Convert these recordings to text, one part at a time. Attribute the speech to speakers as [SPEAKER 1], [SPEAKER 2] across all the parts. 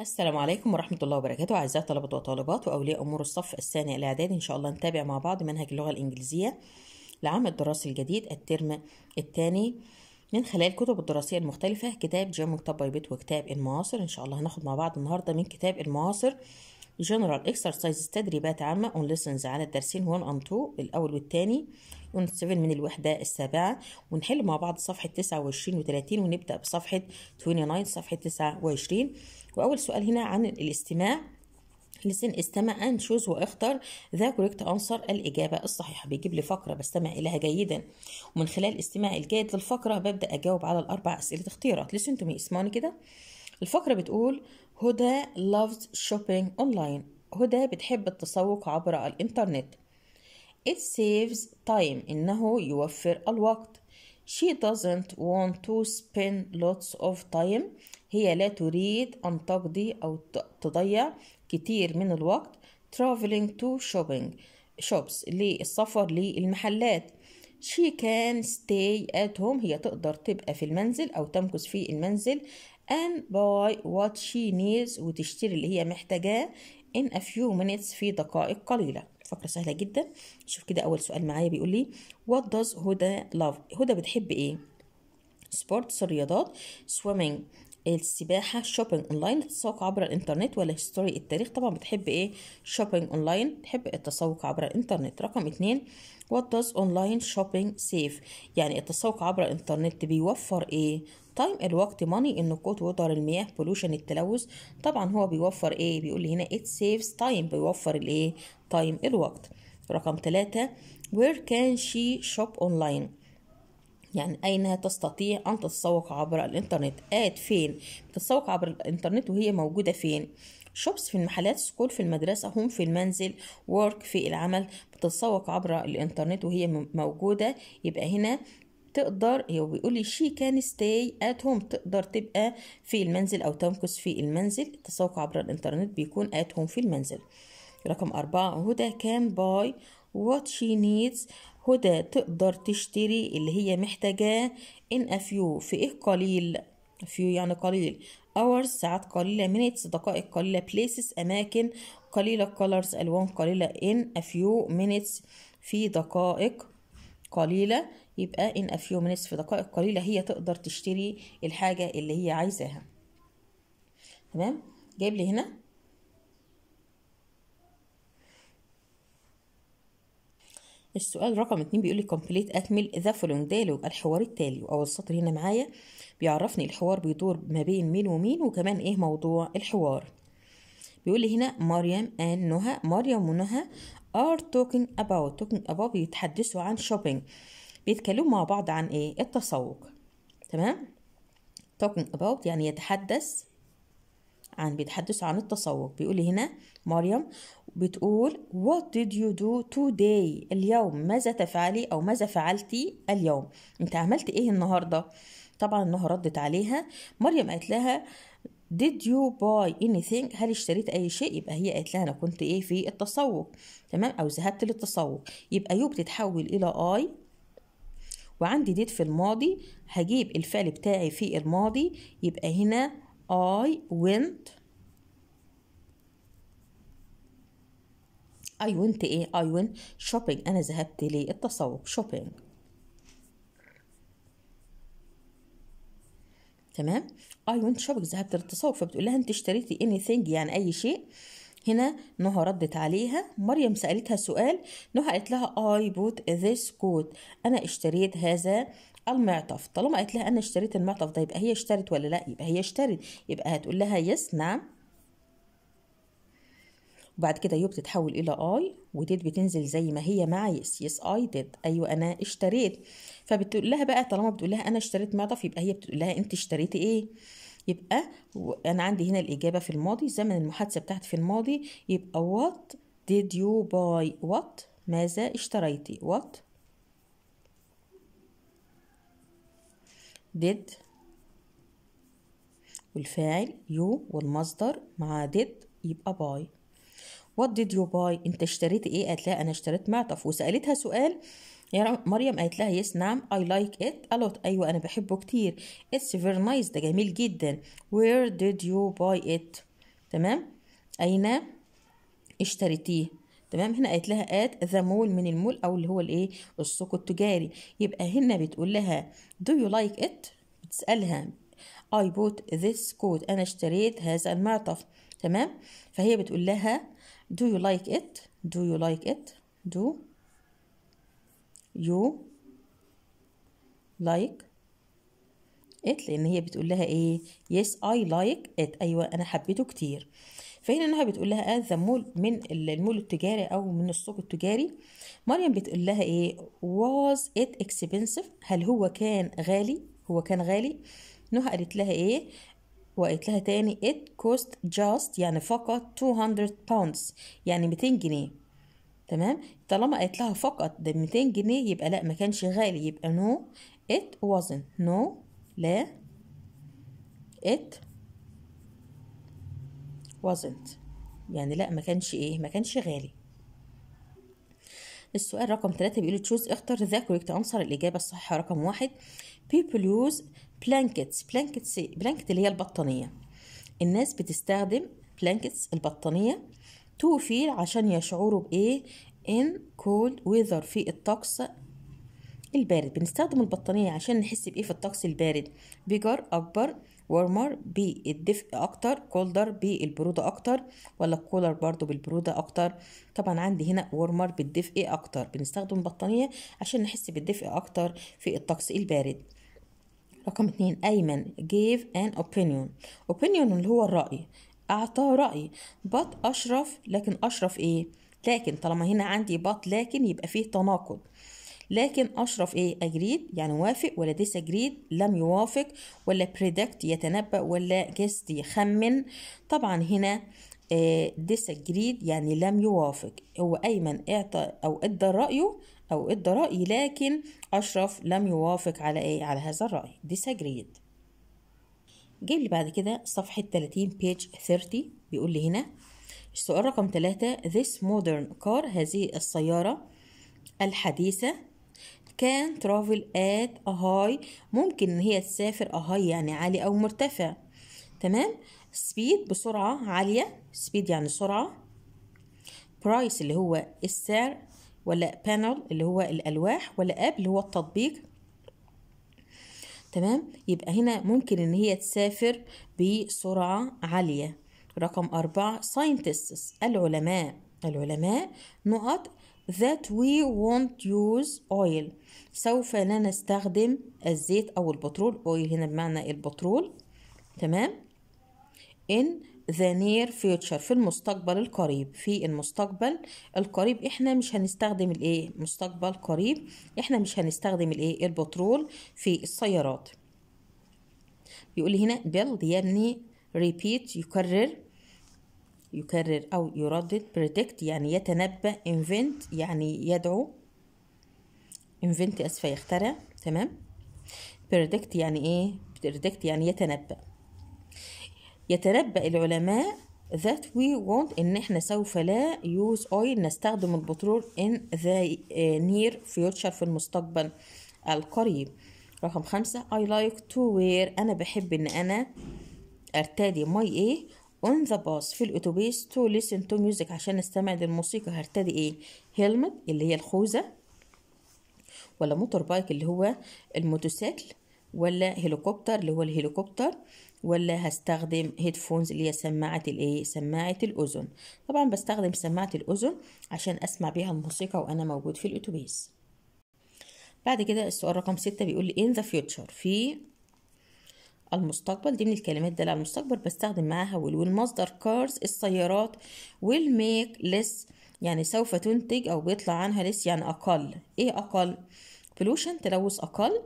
[SPEAKER 1] السلام عليكم ورحمة الله وبركاته أعزائي طلبة وطالبات وأولياء أمور الصف الثاني الإعدادي إن شاء الله نتابع مع بعض منهج اللغة الإنجليزية لعام الدراسي الجديد الترم الثاني من خلال الكتب الدراسية المختلفة كتاب جامع طبي بيت وكتاب المعاصر إن شاء الله هناخد مع بعض النهاردة من كتاب المعاصر جنرال اكسرسايز تدريبات عامة اون ليسنز على الدرسين 1 اند 2 الأول والثاني يونت 7 من الوحدة السابعة ونحل مع بعض صفحة 29 و30 ونبدأ بصفحة 29 صفحة 29 واول سؤال هنا عن الاستماع لسن استمع ان شوز واختر ذا كوريكت انسر الاجابه الصحيحه بيجيب لي فقره بستمع اليها جيدا ومن خلال استماعي الجيد للفقره ببدا اجاوب على الاربع اسئله اختيارات لسن تو مي اسمعوني كده الفقره بتقول هدى لافز شوبينج اونلاين هدى بتحب التسوق عبر الانترنت it saves time انه يوفر الوقت she doesn't want to spend lots of time هي لا تريد أن تقضي أو تضيع كتير من الوقت traveling to shopping shops للسفر للمحلات she can stay at home هي تقدر تبقى في المنزل أو تمكث في المنزل and buy what she needs وتشتري اللي هي محتاجاه in a few minutes في دقائق قليلة فكرة سهلة جدا شوف كده أول سؤال معايا بيقول لي what does هدى love هدى بتحب إيه sports الرياضات swimming السباحة شوبينج اونلاين التسوق عبر الانترنت ولا هيستوري التاريخ طبعا بتحب ايه شوبينج اونلاين تحب التسوق عبر الانترنت رقم اتنين what does online shopping save يعني التسوق عبر الانترنت بيوفر ايه تايم الوقت ماني النقود ودار المياه بولوشن التلوث طبعا هو بيوفر ايه بيقول لي هنا it saves time بيوفر الايه تايم الوقت رقم ثلاثة where can she shop online يعني أين تستطيع أن تتسوق عبر الإنترنت آت فين بتتسوق عبر الإنترنت وهي موجودة فين شوبس في المحلات سكول في المدرسة هوم في المنزل وورك في العمل بتتسوق عبر الإنترنت وهي موجودة يبقى هنا تقدر هو بيقول لي شي كان ستاي ات هوم تقدر تبقى في المنزل او تمكس في المنزل التسوق عبر الانترنت بيكون ات هوم في المنزل رقم أربعة هدى كان باي what she needs هدى تقدر تشتري اللي هي محتاجاه in a few في إيه قليل few يعني قليل hours ساعات قليلة minutes دقائق قليلة places أماكن قليلة colors ألوان قليلة in a few minutes في دقائق قليلة يبقى in a few minutes في دقائق قليلة هي تقدر تشتري الحاجة اللي هي عايزاها تمام جايب لي هنا السؤال رقم اتنين بيقول لي كومبليت اكمل ذا فولوينج ديالوج الحوار التالي او السطر هنا معايا بيعرفني الحوار بيدور ما بين مين ومين وكمان ايه موضوع الحوار بيقول لي هنا مريم ان نهى مريم ونهى are talking about talking about بيتحدثوا عن شوبينج بيتكلموا مع بعض عن ايه التسوق تمام talking about يعني يتحدث عن بيتحدثوا عن التسوق بيقول هنا مريم بتقول what did you do today اليوم ماذا تفعلي او ماذا فعلتي اليوم انت عملت ايه النهارده طبعا انها ردت عليها مريم قالت لها did you buy anything هل اشتريت اي شيء يبقى هي قالت لها انا كنت ايه في التسوق تمام او ذهبت للتسوق يبقى يو بتتحول الى اي وعندي ديت في الماضي هجيب الفعل بتاعي في الماضي يبقى هنا I went I went ايه I went shopping انا ذهبت للتسوق shopping تمام I went shopping ذهبت للتسوق فبتقول لها انت اشتريتي anything يعني اي شيء هنا نهى ردت عليها مريم سألتها سؤال نهى قالت لها I bought this coat أنا اشتريت هذا المعطف طالما قالت لها انا اشتريت المعطف ده يبقى هي اشترت ولا لا يبقى هي اشترت يبقى هتقول لها يس نعم وبعد كده يو بتتحول الى اي وديد بتنزل زي ما هي مع يس يس اي ديد ايوه انا اشتريت فبتقول لها بقى طالما بتقول لها انا اشتريت معطف يبقى هي بتقول لها انت اشتريتي ايه يبقى انا عندي هنا الاجابه في الماضي زمن المحادثه بتاعتي في الماضي يبقى وات ديد يو باي وات ماذا اشتريتي وات did والفاعل you والمصدر مع did يبقى باي وات ديد يو باي انت اشتريت ايه قالت لها انا اشتريت معطف وسالتها سؤال يا مريم قالت لها يس نعم اي لايك ات الوت ايوه انا بحبه كتير اتس فير نايس ده جميل جدا وير ديد يو باي ات تمام اين اشتريتيه تمام هنا قالت لها ات ذا مول من المول او اللي هو الايه السوق التجاري يبقى هنا بتقول لها do you like it بتسالها I bought this كوت انا اشتريت هذا المعطف تمام فهي بتقول لها do you like it do you like it do you like it لان هي بتقول لها ايه يس اي لايك ات ايوه انا حبيته كتير فهنا انها بتقول لها ذا آه، مول من المول التجاري او من السوق التجاري مريم بتقول لها ايه واز ات اكسبنسيف هل هو كان غالي هو كان غالي نهى قالت لها ايه وقالت لها تاني ات كوست جاست يعني فقط 200 باوندز يعني 200 جنيه تمام طالما قالت لها فقط ده 200 جنيه يبقى لا ما كانش غالي يبقى نو ات وازنت نو لا ات wasn't يعني لا ما كانش ايه ما كانش غالي السؤال رقم ثلاثة بيقول choose اختر ذا correct answer الإجابة الصحيحة رقم واحد people use blankets blankets blanket اللي هي البطانية الناس بتستخدم blankets البطانية to feel عشان يشعروا بإيه in cold weather في الطقس البارد بنستخدم البطانية عشان نحس بإيه في الطقس البارد بيجر أكبر warmer بالدفء أكتر colder بالبرودة أكتر ولا كولر برضو بالبرودة أكتر طبعا عندي هنا warmer بالدفء إيه أكتر بنستخدم البطانية عشان نحس بالدفء إيه أكتر في الطقس البارد رقم اتنين أيمن gave an opinion opinion اللي هو الرأي أعطاه رأي بط أشرف لكن أشرف إيه لكن طالما هنا عندي بط لكن يبقى فيه تناقض لكن اشرف ايه اجريد يعني وافق ولا ديس اجريد لم يوافق ولا بريدكت يتنبأ ولا جست يخمن طبعا هنا ديس آه، اجريد يعني لم يوافق هو ايمن اعطى او ادى رايه او ادى راي لكن اشرف لم يوافق على ايه على هذا الراي ديس اجريد جيب لي بعد كده صفحة 30 بيج 30 بيقول لي هنا السؤال رقم 3 this modern car هذه السيارة الحديثة كان ترافل ات اهاي ممكن ان هي تسافر اهاي يعني عالي او مرتفع تمام سبيد بسرعة عالية سبيد يعني سرعة برايس اللي هو السعر ولا بانل اللي هو الالواح ولا اب اللي هو التطبيق تمام يبقى هنا ممكن ان هي تسافر بسرعة عالية رقم أربعة scientists العلماء العلماء نقط that we won't use oil سوف لا نستخدم الزيت أو البترول oil هنا بمعنى البترول تمام in the near future في المستقبل القريب في المستقبل القريب احنا مش هنستخدم الايه مستقبل قريب احنا مش هنستخدم الايه البترول في السيارات بيقول لي هنا build يبني repeat يكرر يكرر أو يردد predict يعني يتنبأ invent يعني يدعو invent أسفة يخترع تمام predict يعني إيه predict يعني يتنبأ يتنبأ العلماء that we want إن إحنا سوف لا use oil نستخدم البترول in the near future في المستقبل القريب رقم خمسة I like to wear أنا بحب إن أنا أرتدي مي إيه اون ذا باص في الاتوبيس تو ليسن تو ميوزك عشان استمع للموسيقى هرتدي ايه هيلمت اللي هي الخوذه ولا موتور بايك اللي هو الموتوسيكل ولا هليكوبتر اللي هو الهليكوبتر ولا هستخدم هيدفونز اللي هي سماعة الايه سماعة الاذن طبعا بستخدم سماعة الاذن عشان اسمع بيها الموسيقى وانا موجود في الاتوبيس بعد كده السؤال رقم ستة بيقول لي in the future في المستقبل دي من الكلمات دالة على المستقبل بستخدم معاها ويل والمصدر كارز السيارات ويل ميك لس يعني سوف تنتج أو بيطلع عنها لس يعني أقل إيه أقل؟ بلوشن تلوث أقل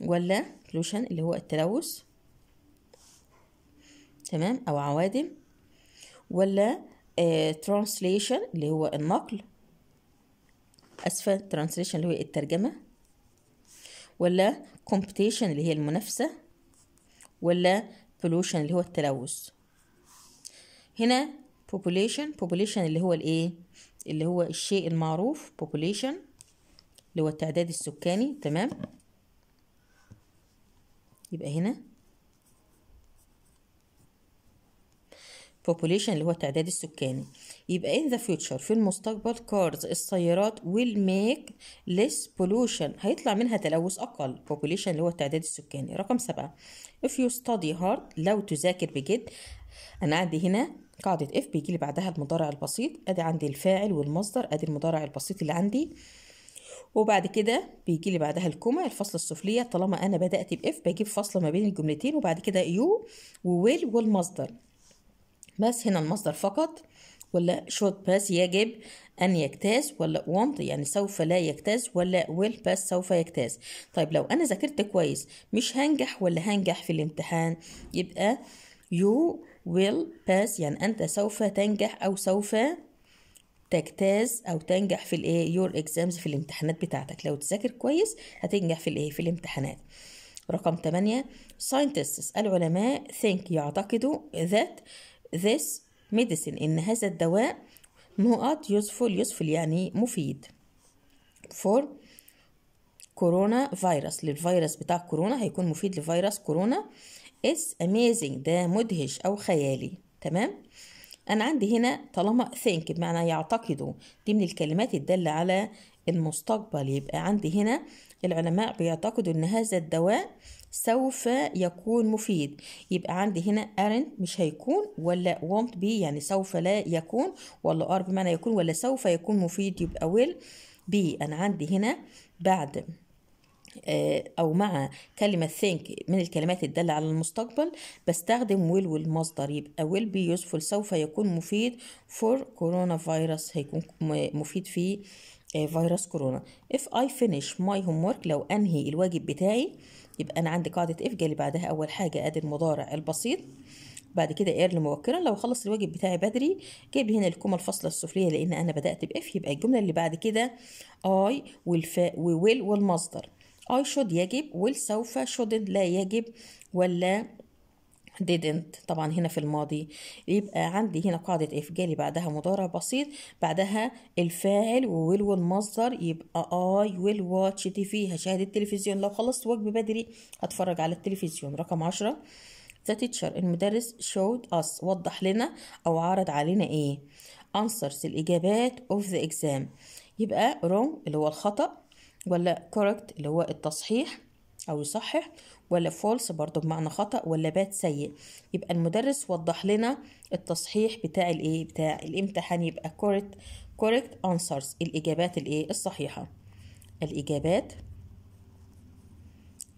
[SPEAKER 1] ولا بلوشن اللي هو التلوث تمام أو عوادم ولا ترانسليشن آه، اللي هو النقل اسفه ترانسليشن اللي هو الترجمه ولا كومبيتيشن اللي هي المنافسه ولا pollution اللي هو التلوث هنا population population اللي هو الايه اللي هو الشيء المعروف population اللي هو التعداد السكاني تمام يبقى هنا population اللي هو التعداد السكاني يبقى in the future في المستقبل cars السيارات will make less pollution هيطلع منها تلوث أقل population اللي هو التعداد السكاني رقم سبعة if you study hard لو تذاكر بجد أنا عندي هنا قاعدة if بيجي لي بعدها المضارع البسيط أدي عندي الفاعل والمصدر أدي المضارع البسيط اللي عندي وبعد كده بيجي لي بعدها الكومة الفصل السفلية طالما أنا بدأت بإف بجيب فصل ما بين الجملتين وبعد كده يو وويل والمصدر بس هنا المصدر فقط ولا should pass يجب أن يجتاز ولا want يعني سوف لا يجتاز ولا will pass سوف يجتاز طيب لو أنا ذاكرت كويس مش هنجح ولا هنجح في الامتحان يبقى you will pass يعني أنت سوف تنجح أو سوف تجتاز أو تنجح في الإيه your exams في الامتحانات بتاعتك لو تذاكر كويس هتنجح في الإيه في الامتحانات رقم 8 scientists العلماء think يعتقدوا that this medicine إن هذا الدواء نقط useful useful يعني مفيد for كورونا فيروس للفيروس بتاع كورونا هيكون مفيد لفيروس كورونا is amazing ده مدهش أو خيالي تمام أنا عندي هنا طالما think بمعنى يعتقدوا دي من الكلمات الدالة على المستقبل يبقى عندي هنا العلماء بيعتقدوا ان هذا الدواء سوف يكون مفيد يبقى عندي هنا ارن مش هيكون ولا وونت بي يعني سوف لا يكون ولا ار بمعنى يكون ولا سوف يكون مفيد يبقى ويل بي انا عندي هنا بعد آه، أو مع كلمة think من الكلمات الدالة على المستقبل بستخدم ويل والمصدر يبقى ويل بي يوسفول سوف يكون مفيد فور كورونا فيروس هيكون مفيد في آه، فيروس كورونا if I finish my homework لو أنهي الواجب بتاعي يبقى أنا عندي قاعدة if جالي بعدها أول حاجة أدي المضارع البسيط بعد كده ايرل مبكرا لو خلص الواجب بتاعي بدري جايب هنا الكومه الفاصله السفليه لان انا بدات باف يبقى الجمله اللي بعد كده اي والفاء وويل والمصدر اي شود يجب ويل سوف شود لا يجب ولا didn't طبعا هنا في الماضي يبقى عندي هنا قاعدة if جالي بعدها مضارع بسيط بعدها الفاعل وويل والمصدر يبقى I will watch TV هشاهد التلفزيون لو خلصت وجبة بدري هتفرج على التلفزيون رقم عشرة the teacher المدرس showed us وضح لنا أو عرض علينا إيه answers الإجابات of the exam يبقى wrong اللي هو الخطأ ولا correct اللي هو التصحيح أو يصحح ولا فولس برضو بمعنى خطأ ولا بات سيء يبقى المدرس وضح لنا التصحيح بتاع الايه بتاع الامتحان يبقى correct correct answers الإجابات الايه الصحيحة الإجابات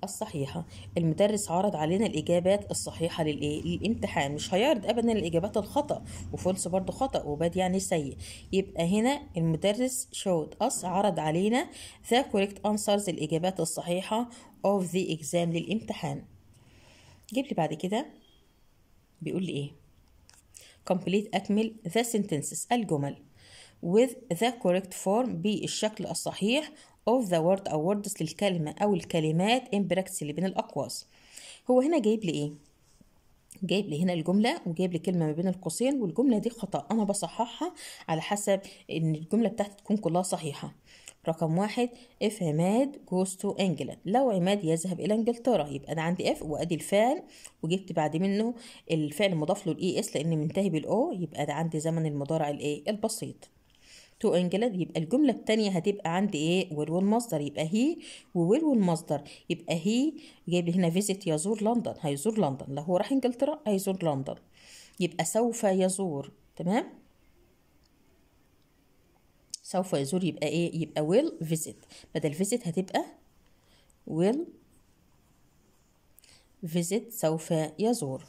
[SPEAKER 1] الصحيحة المدرس عرض علينا الإجابات الصحيحة للإيه؟ للامتحان مش هيعرض أبدا الإجابات الخطأ وفولس برضو خطأ وباد يعني سيء يبقى هنا المدرس showed us عرض علينا the correct answers الإجابات الصحيحة of the exam للامتحان جيب لي بعد كده بيقول لي إيه complete أكمل the sentences الجمل with the correct form بالشكل الصحيح of the word أو words للكلمة أو الكلمات in brackets اللي بين الأقواس هو هنا جايب لي إيه؟ جايب لي هنا الجملة وجايب لي كلمة ما بين القوسين والجملة دي خطأ أنا بصححها على حسب إن الجملة بتاعتي تكون كلها صحيحة رقم واحد اف عماد goes to England لو عماد يذهب الى انجلترا يبقى انا عندي اف وادي الفعل وجبت بعد منه الفعل المضاف له الاي اس e لان منتهي بالـ O يبقى ده عندي زمن المضارع الايه البسيط تو انجلد يبقى الجملة التانية هتبقى عندي ايه ويل والمصدر يبقى هي وويل والمصدر يبقى هي جايب هنا فيزيت يزور لندن هيزور لندن لو هو راح انجلترا هيزور لندن يبقى سوف يزور تمام سوف يزور يبقى ايه يبقى ويل فيزيت بدل فيزيت هتبقى ويل visit سوف يزور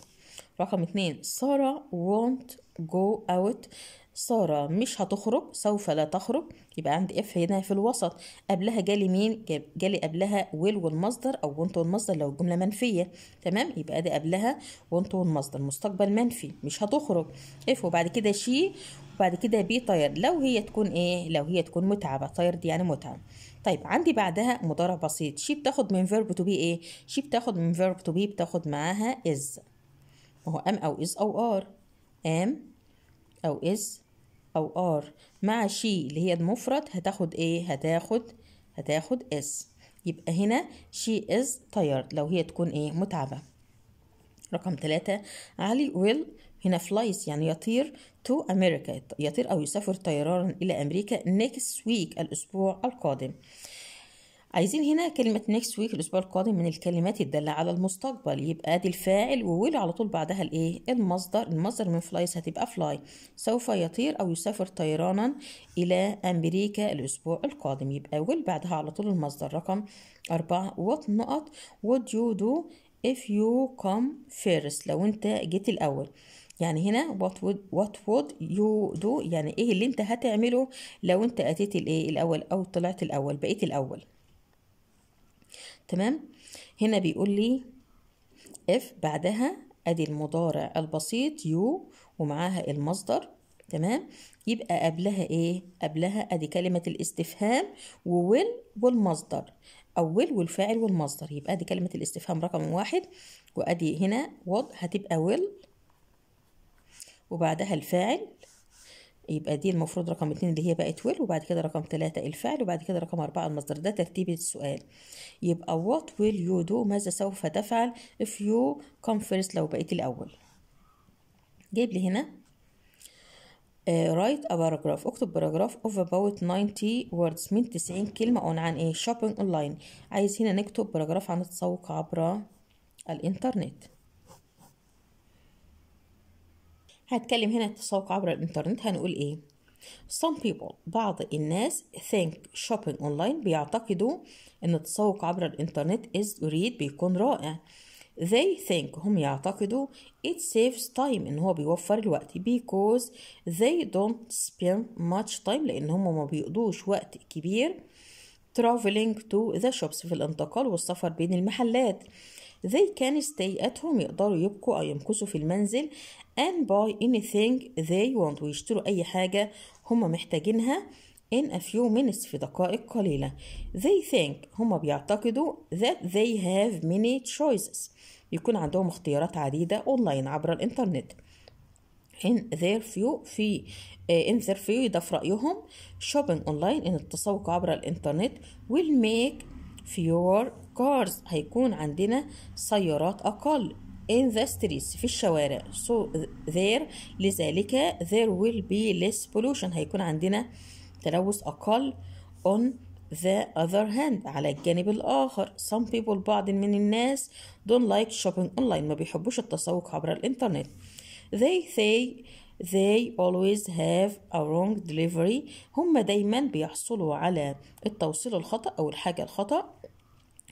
[SPEAKER 1] رقم اتنين سارة won't go out سارة مش هتخرج سوف لا تخرج يبقى عندي اف هنا في الوسط قبلها جالي مين جالي قبلها ويل والمصدر او وانت والمصدر لو الجملة منفية تمام يبقى ادي قبلها وانت والمصدر مستقبل منفي مش هتخرج اف وبعد كده شي وبعد كده بي طير لو هي تكون ايه لو هي تكون متعبة طير دي يعني متعب طيب عندي بعدها مضارع بسيط شي بتاخد من فيرب تو بي ايه شي بتاخد من فيرب تو بي بتاخد معاها از وهو ام او از او ار ام او از أو R مع شي اللي هي المفرد هتاخد إيه؟ هتاخد هتاخد S يبقى هنا she is tired لو هي تكون إيه؟ متعبة رقم ثلاثة علي will هنا فلايس يعني يطير تو أمريكا يطير أو يسافر طيران إلى أمريكا next week الأسبوع القادم عايزين هنا كلمة next week الأسبوع القادم من الكلمات الدالة على المستقبل يبقى دي الفاعل وويل على طول بعدها الإيه المصدر المصدر من فلايز هتبقى فلاي سوف يطير أو يسافر طيرانا إلى أمريكا الأسبوع القادم يبقى ويل بعدها على طول المصدر رقم أربعة نقط would you do if you come first لو أنت جيت الأول يعني هنا what would, what would you do يعني ايه اللي انت هتعمله لو انت اتيت الايه الاول او طلعت الاول بقيت الاول تمام هنا بيقول لي اف بعدها ادي المضارع البسيط يو ومعاها المصدر تمام يبقى قبلها ايه قبلها ادي كلمه الاستفهام وويل والمصدر أول والفاعل والمصدر يبقى ادي كلمة الاستفهام رقم واحد وأدي هنا وض هتبقى will وبعدها الفاعل يبقى دي المفروض رقم اتنين اللي هي بقت ويل وبعد كده رقم تلاتة الفعل وبعد كده رقم أربعة المصدر ده ترتيب السؤال يبقى what will you do ماذا سوف تفعل if you come first لو بقيت الأول جايب لي هنا رايت آه، write a paragraph اكتب باراجراف of about 90 words من 90 كلمة on عن ايه shopping online عايز هنا نكتب باراجراف عن التسوق عبر الانترنت هتكلم هنا التسوق عبر الانترنت هنقول ايه some people بعض الناس think shopping online بيعتقدوا ان التسوق عبر الانترنت is great بيكون رائع they think هم يعتقدوا it saves time ان هو بيوفر الوقت because they don't spend much time لان هم ما بيقضوش وقت كبير traveling to the shops في الانتقال والسفر بين المحلات they can stay at home يقدروا يبكوا أو يمكثوا في المنزل and buy anything they want ويشتروا أي حاجة هما محتاجينها in a few minutes في دقائق قليلة they think هما بيعتقدوا that they have many choices يكون عندهم اختيارات عديدة أونلاين عبر الإنترنت in their view في آه، in their view ده في رأيهم shopping online إن التسوق عبر الإنترنت will make fewer cars هيكون عندنا سيارات أقل in the streets في الشوارع so there لذلك there will be less pollution هيكون عندنا تلوث أقل on the other hand على الجانب الآخر some people بعض من الناس don't like shopping online ما بيحبوش التسوق عبر الإنترنت they say they always have a wrong delivery هم دايما بيحصلوا على التوصيل الخطأ أو الحاجة الخطأ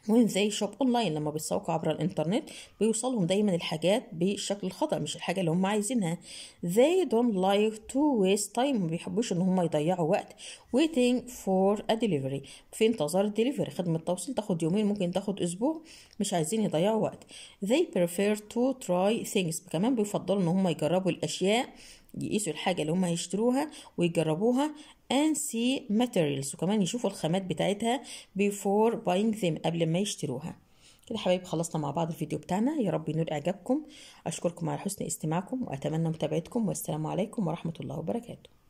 [SPEAKER 1] وين زي شوب اونلاين لما بيتسوقوا عبر الانترنت بيوصلهم دايما الحاجات بالشكل الخطا مش الحاجه اللي هم عايزينها they don't like to waste time ما بيحبوش ان هم يضيعوا وقت waiting for a delivery في انتظار الدليفري خدمه التوصيل تاخد يومين ممكن تاخد اسبوع مش عايزين يضيعوا وقت they prefer to try things كمان بيفضلوا ان هم يجربوا الاشياء يقيسوا الحاجة اللي هم هيشتروها ويجربوها and see materials وكمان يشوفوا الخامات بتاعتها before buying them قبل ما يشتروها كده حبايب خلصنا مع بعض الفيديو بتاعنا يا رب ينور اعجابكم اشكركم على حسن استماعكم واتمنى متابعتكم والسلام عليكم ورحمه الله وبركاته